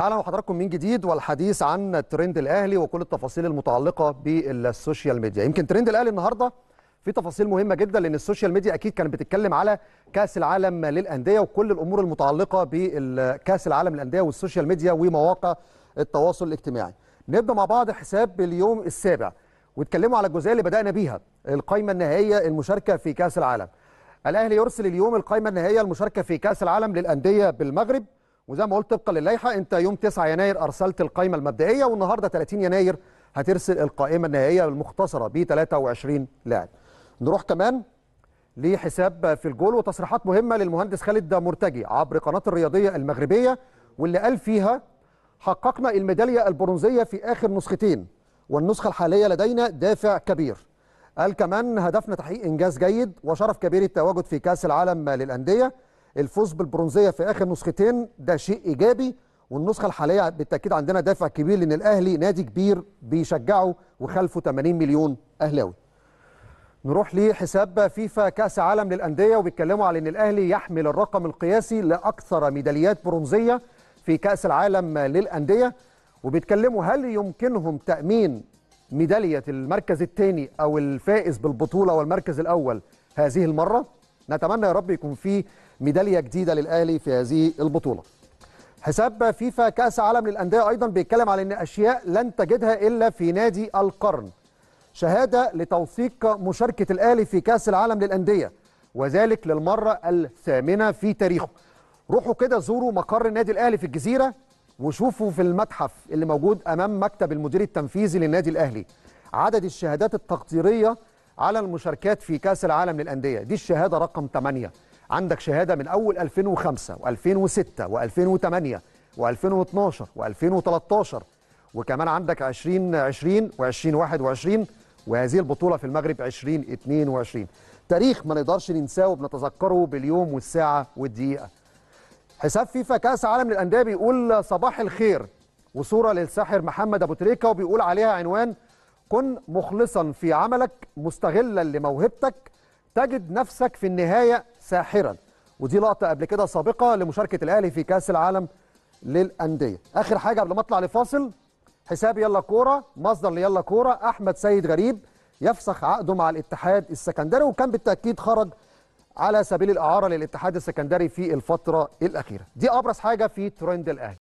اهلا وحضراتكم من جديد والحديث عن ترند الاهلي وكل التفاصيل المتعلقه بالسوشيال ميديا يمكن ترند الاهلي النهارده في تفاصيل مهمه جدا لان السوشيال ميديا اكيد كانت بتتكلم على كاس العالم للانديه وكل الامور المتعلقه بكاس العالم للانديه والسوشيال ميديا ومواقع التواصل الاجتماعي نبدا مع بعض حساب اليوم السابع واتكلموا على الجزئيه اللي بدانا بيها القائمه النهائيه المشاركه في كاس العالم الاهلي يرسل اليوم القائمه النهائيه المشاركه في كاس العالم للانديه بالمغرب وزي ما قلت طبقا للائحه انت يوم 9 يناير ارسلت القائمه المبدئيه والنهارده 30 يناير هترسل القائمه النهائيه المختصره ب 23 لاعب. نروح كمان لحساب في الجول وتصريحات مهمه للمهندس خالد مرتجي عبر قناه الرياضيه المغربيه واللي قال فيها حققنا الميداليه البرونزيه في اخر نسختين والنسخه الحاليه لدينا دافع كبير. قال كمان هدفنا تحقيق انجاز جيد وشرف كبير التواجد في كاس العالم للانديه الفوز بالبرونزيه في اخر نسختين ده شيء ايجابي والنسخه الحاليه بالتاكيد عندنا دافع كبير لان الاهلي نادي كبير بيشجعه وخلفه 80 مليون اهلاوي. نروح لحساب فيفا كاس عالم للانديه وبيتكلموا على ان الاهلي يحمل الرقم القياسي لاكثر ميداليات برونزيه في كاس العالم للانديه وبيتكلموا هل يمكنهم تامين ميداليه المركز الثاني او الفائز بالبطوله والمركز الاول هذه المره؟ نتمنى يا رب يكون في ميداليه جديده للاهلي في هذه البطوله حساب فيفا كاس عالم للانديه ايضا بيتكلم على ان اشياء لن تجدها الا في نادي القرن شهاده لتوثيق مشاركه الاهلي في كاس العالم للانديه وذلك للمره الثامنه في تاريخه روحوا كده زوروا مقر النادي الاهلي في الجزيره وشوفوا في المتحف اللي موجود امام مكتب المدير التنفيذي للنادي الاهلي عدد الشهادات التقديريه على المشاركات في كاس العالم للانديه دي الشهاده رقم 8 عندك شهاده من اول 2005 و2006 و2008 و2012 و2013 وكمان عندك 2020 و2021 وهذه البطوله في المغرب 2022 تاريخ ما نقدرش ننساه وبنتذكره باليوم والساعه والدقيقه حساب فيفا كاس عالم للانديه بيقول صباح الخير وصوره للساحر محمد ابو تريكه وبيقول عليها عنوان كن مخلصا في عملك مستغلا لموهبتك تجد نفسك في النهايه ساحرا ودي لقطه قبل كده سابقه لمشاركه الاهلي في كاس العالم للانديه اخر حاجه قبل ما اطلع لفاصل حساب يلا كوره مصدر ليلا كوره احمد سيد غريب يفسخ عقده مع الاتحاد السكندري وكان بالتاكيد خرج على سبيل الاعاره للاتحاد السكندري في الفتره الاخيره دي ابرز حاجه في ترند الاهلي